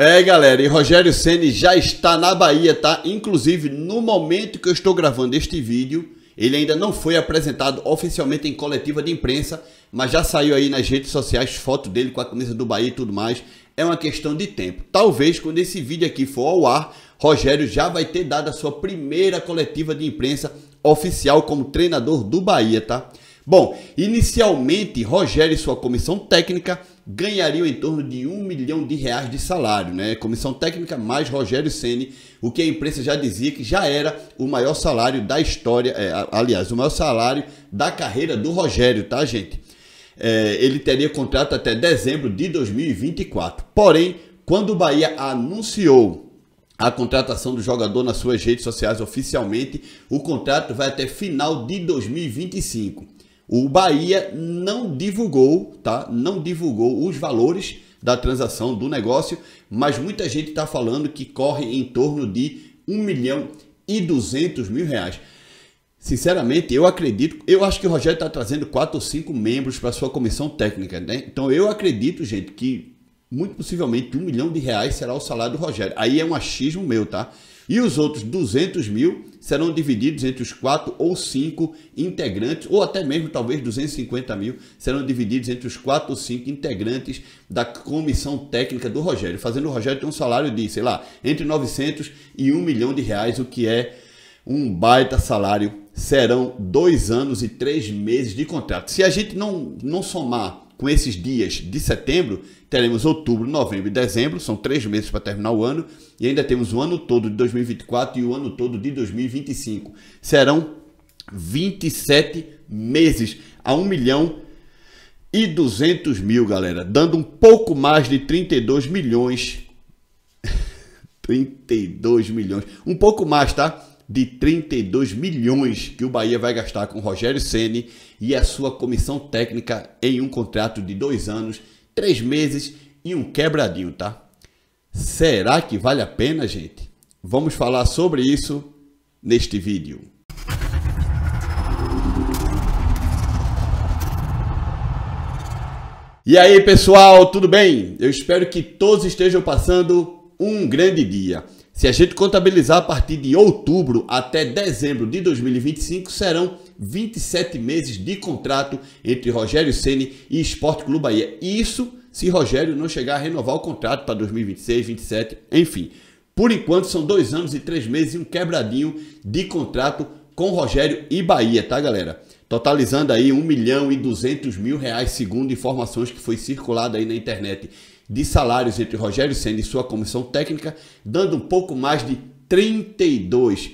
É, galera, e Rogério Ceni já está na Bahia, tá? Inclusive, no momento que eu estou gravando este vídeo, ele ainda não foi apresentado oficialmente em coletiva de imprensa, mas já saiu aí nas redes sociais foto dele com a camisa do Bahia e tudo mais. É uma questão de tempo. Talvez quando esse vídeo aqui for ao ar, Rogério já vai ter dado a sua primeira coletiva de imprensa oficial como treinador do Bahia, tá? Bom, inicialmente Rogério e sua comissão técnica ganhariam em torno de um milhão de reais de salário, né? Comissão técnica mais Rogério Ceni, o que a imprensa já dizia que já era o maior salário da história, é, aliás, o maior salário da carreira do Rogério, tá, gente? É, ele teria contrato até dezembro de 2024. Porém, quando o Bahia anunciou a contratação do jogador nas suas redes sociais oficialmente, o contrato vai até final de 2025. O Bahia não divulgou, tá? Não divulgou os valores da transação do negócio, mas muita gente está falando que corre em torno de 1 milhão e 200 mil reais. Sinceramente, eu acredito. Eu acho que o Rogério está trazendo quatro ou cinco membros para sua comissão técnica, né? Então eu acredito, gente, que muito possivelmente um milhão de reais será o salário do Rogério. Aí é um achismo meu, tá? E os outros 200 mil serão divididos entre os quatro ou cinco integrantes, ou até mesmo talvez 250 mil serão divididos entre os quatro ou cinco integrantes da comissão técnica do Rogério, fazendo o Rogério ter um salário de, sei lá, entre 900 e 1 milhão de reais, o que é um baita salário. Serão dois anos e três meses de contrato. Se a gente não, não somar com esses dias de setembro, teremos outubro, novembro e dezembro, são três meses para terminar o ano, e ainda temos o ano todo de 2024 e o ano todo de 2025. Serão 27 meses a 1 milhão e 200 mil, galera, dando um pouco mais de 32 milhões. 32 milhões, um pouco mais, tá? de 32 milhões que o Bahia vai gastar com Rogério Ceni e a sua comissão técnica em um contrato de dois anos, três meses e um quebradinho, tá? Será que vale a pena, gente? Vamos falar sobre isso neste vídeo. E aí pessoal, tudo bem? Eu espero que todos estejam passando um grande dia. Se a gente contabilizar a partir de outubro até dezembro de 2025, serão 27 meses de contrato entre Rogério Ceni e Esporte Clube Bahia. Isso se Rogério não chegar a renovar o contrato para 2026, 2027, enfim. Por enquanto, são dois anos e três meses e um quebradinho de contrato com Rogério e Bahia, tá, galera? Totalizando aí 1 milhão e 200 mil reais, segundo informações que foi circulada aí na internet de salários entre Rogério Senna e sua comissão técnica, dando um pouco mais de 32,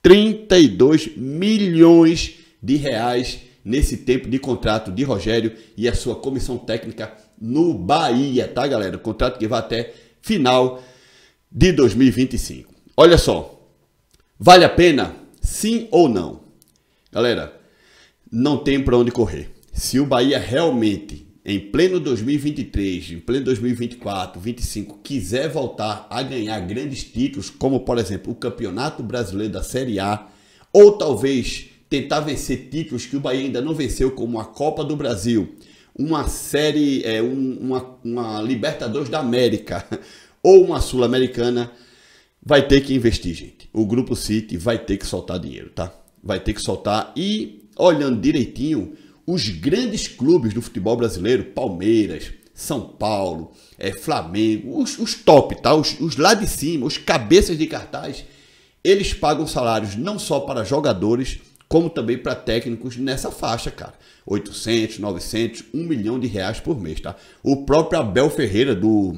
32 milhões de reais nesse tempo de contrato de Rogério e a sua comissão técnica no Bahia, tá, galera? O contrato que vai até final de 2025. Olha só, vale a pena? Sim ou não? Galera, não tem para onde correr. Se o Bahia realmente em pleno 2023, em pleno 2024, 25, quiser voltar a ganhar grandes títulos, como por exemplo o Campeonato Brasileiro da Série A, ou talvez tentar vencer títulos que o Bahia ainda não venceu, como a Copa do Brasil, uma série, é, um, uma, uma Libertadores da América ou uma Sul-Americana, vai ter que investir, gente. O Grupo City vai ter que soltar dinheiro, tá? Vai ter que soltar e olhando direitinho os grandes clubes do futebol brasileiro, Palmeiras, São Paulo, é, Flamengo, os, os top, tá? Os, os lá de cima, os cabeças de cartaz, eles pagam salários não só para jogadores, como também para técnicos nessa faixa, cara. 800, 900, 1 milhão de reais por mês, tá? O próprio Abel Ferreira do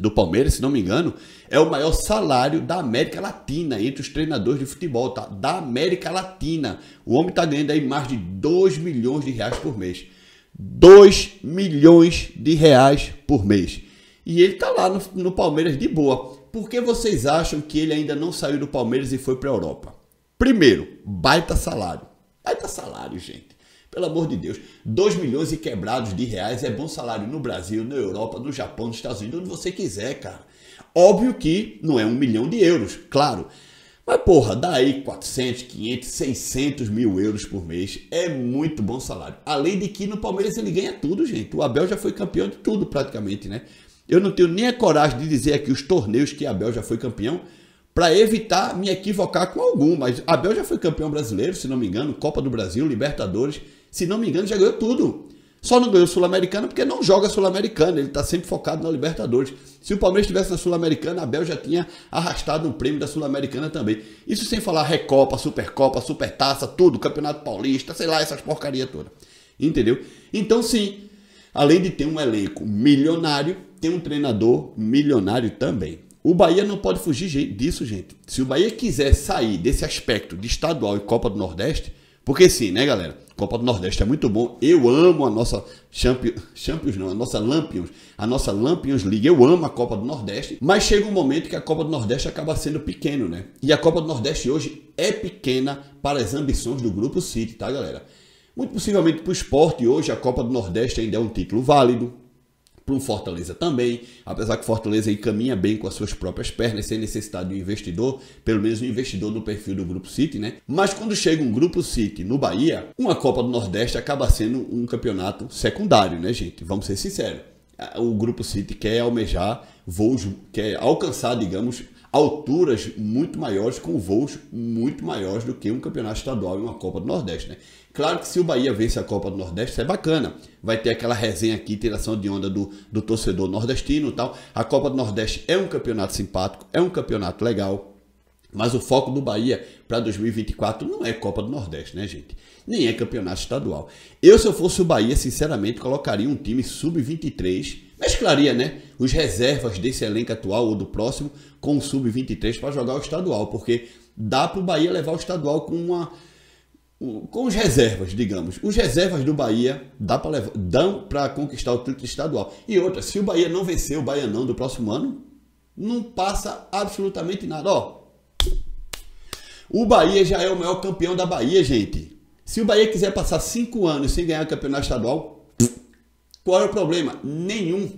do Palmeiras, se não me engano, é o maior salário da América Latina entre os treinadores de futebol, tá? Da América Latina. O homem tá ganhando aí mais de 2 milhões de reais por mês. 2 milhões de reais por mês. E ele tá lá no, no Palmeiras de boa. Por que vocês acham que ele ainda não saiu do Palmeiras e foi para a Europa? Primeiro, baita salário. Baita salário, gente. Pelo amor de Deus, 2 milhões e quebrados de reais é bom salário no Brasil, na Europa, no Japão, nos Estados Unidos, onde você quiser, cara. Óbvio que não é um milhão de euros, claro. Mas porra, daí 400, 500, 600 mil euros por mês é muito bom salário. Além de que no Palmeiras ele ganha tudo, gente. O Abel já foi campeão de tudo praticamente, né? Eu não tenho nem a coragem de dizer aqui os torneios que Abel já foi campeão, para evitar me equivocar com algum. Mas Abel já foi campeão brasileiro, se não me engano, Copa do Brasil, Libertadores, se não me engano, já ganhou tudo. Só não ganhou Sul-Americana porque não joga Sul-Americana, ele está sempre focado na Libertadores. Se o Palmeiras estivesse na Sul-Americana, Abel já tinha arrastado um prêmio da Sul-Americana também. Isso sem falar Recopa, Supercopa, Supertaça, tudo, Campeonato Paulista, sei lá, essas porcaria toda. Entendeu? Então, sim, além de ter um elenco milionário, tem um treinador milionário também. O Bahia não pode fugir disso, gente. Se o Bahia quiser sair desse aspecto de estadual e Copa do Nordeste, porque sim, né, galera? Copa do Nordeste é muito bom. Eu amo a nossa Champions, Champions não, a nossa Lampions, a nossa Lampions League. Eu amo a Copa do Nordeste, mas chega um momento que a Copa do Nordeste acaba sendo pequeno, né? E a Copa do Nordeste hoje é pequena para as ambições do grupo City, tá, galera? Muito possivelmente para o esporte hoje a Copa do Nordeste ainda é um título válido, para um Fortaleza também, apesar que o Fortaleza caminha bem com as suas próprias pernas, sem necessidade de um investidor, pelo menos um investidor no perfil do Grupo City, né? Mas quando chega um Grupo City no Bahia, uma Copa do Nordeste acaba sendo um campeonato secundário, né, gente? Vamos ser sinceros. O Grupo City quer almejar voos, quer alcançar, digamos, alturas muito maiores, com voos muito maiores do que um campeonato estadual e uma Copa do Nordeste, né? Claro que se o Bahia vence a Copa do Nordeste, isso é bacana. Vai ter aquela resenha aqui, tiração de onda do, do torcedor nordestino e tal. A Copa do Nordeste é um campeonato simpático, é um campeonato legal mas o foco do Bahia para 2024 não é Copa do Nordeste, né, gente? Nem é campeonato estadual. Eu, se eu fosse o Bahia, sinceramente, colocaria um time sub-23, mesclaria, né? Os reservas desse elenco atual ou do próximo com o sub-23 para jogar o estadual, porque dá para o Bahia levar o estadual com uma com os reservas, digamos. Os reservas do Bahia dá pra levar, dão para conquistar o título estadual. E outra, se o Bahia não vencer o Baianão do próximo ano, não passa absolutamente nada. Ó, o Bahia já é o maior campeão da Bahia, gente. Se o Bahia quiser passar cinco anos sem ganhar o campeonato estadual, qual é o problema? Nenhum.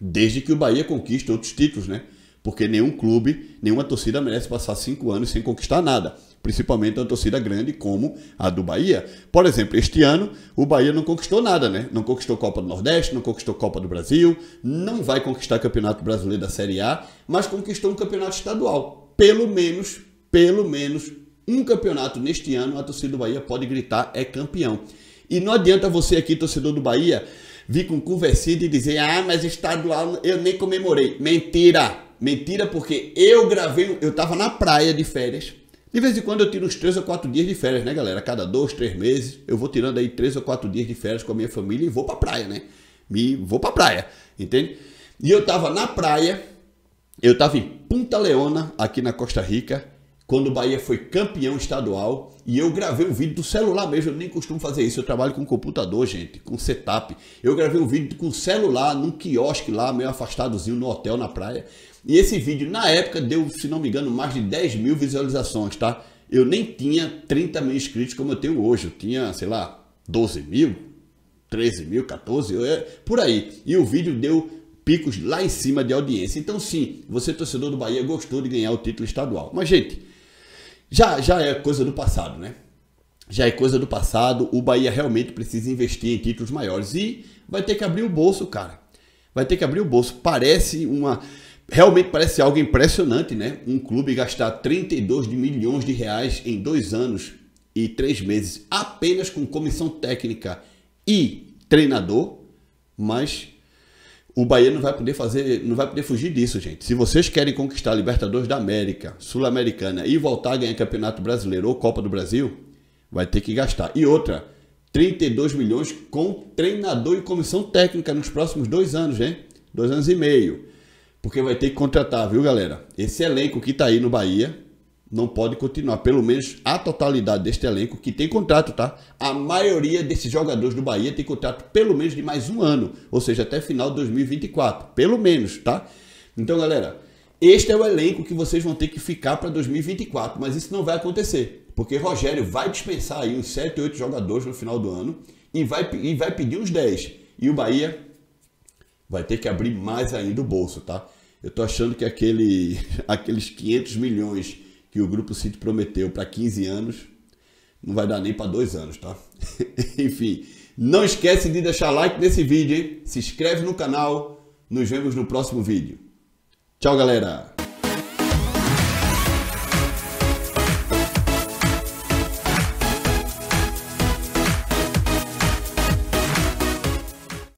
Desde que o Bahia conquiste outros títulos, né? Porque nenhum clube, nenhuma torcida merece passar cinco anos sem conquistar nada. Principalmente uma torcida grande como a do Bahia. Por exemplo, este ano o Bahia não conquistou nada, né? Não conquistou Copa do Nordeste, não conquistou Copa do Brasil, não vai conquistar Campeonato Brasileiro da Série A, mas conquistou um campeonato estadual. Pelo menos pelo menos um campeonato neste ano, a torcida do Bahia pode gritar é campeão. E não adianta você aqui, torcedor do Bahia, vir com conversinha e dizer, ah, mas estadual eu nem comemorei. Mentira! Mentira, porque eu gravei, eu tava na praia de férias. De vez em quando eu tiro uns três ou quatro dias de férias, né, galera? Cada dois, três meses, eu vou tirando aí três ou quatro dias de férias com a minha família e vou pra praia, né? Me vou pra praia, entende? E eu tava na praia, eu tava em Punta Leona, aqui na Costa Rica, quando o Bahia foi campeão estadual, e eu gravei um vídeo do celular mesmo, eu nem costumo fazer isso, eu trabalho com computador, gente, com setup. Eu gravei um vídeo com celular num quiosque lá, meio afastadozinho, no hotel, na praia. E esse vídeo, na época, deu, se não me engano, mais de 10 mil visualizações, tá? Eu nem tinha 30 mil inscritos como eu tenho hoje, eu tinha, sei lá, 12 mil, 13 mil, 14, mil, é, por aí. E o vídeo deu picos lá em cima de audiência. Então, sim, você, torcedor do Bahia, gostou de ganhar o título estadual. Mas, gente já, já é coisa do passado, né? Já é coisa do passado. O Bahia realmente precisa investir em títulos maiores. E vai ter que abrir o bolso, cara. Vai ter que abrir o bolso. Parece uma. Realmente parece algo impressionante, né? Um clube gastar 32 milhões de reais em dois anos e três meses apenas com comissão técnica e treinador, mas o Bahia não vai poder fazer, não vai poder fugir disso, gente. Se vocês querem conquistar a Libertadores da América, Sul-Americana e voltar a ganhar Campeonato Brasileiro ou Copa do Brasil, vai ter que gastar. E outra, 32 milhões com treinador e comissão técnica nos próximos dois anos, hein? Dois anos e meio. Porque vai ter que contratar, viu, galera? Esse elenco que tá aí no Bahia não pode continuar. Pelo menos a totalidade deste elenco que tem contrato, tá? A maioria desses jogadores do Bahia tem contrato pelo menos de mais um ano, ou seja, até final de 2024, pelo menos, tá? Então, galera, este é o elenco que vocês vão ter que ficar para 2024, mas isso não vai acontecer, porque Rogério vai dispensar aí uns 7, 8 jogadores no final do ano e vai, e vai pedir uns 10. E o Bahia vai ter que abrir mais ainda o bolso, tá? Eu tô achando que aquele, aqueles 500 milhões que o Grupo City prometeu para 15 anos, não vai dar nem para dois anos, tá? Enfim, não esquece de deixar like nesse vídeo, hein? Se inscreve no canal, nos vemos no próximo vídeo. Tchau, galera!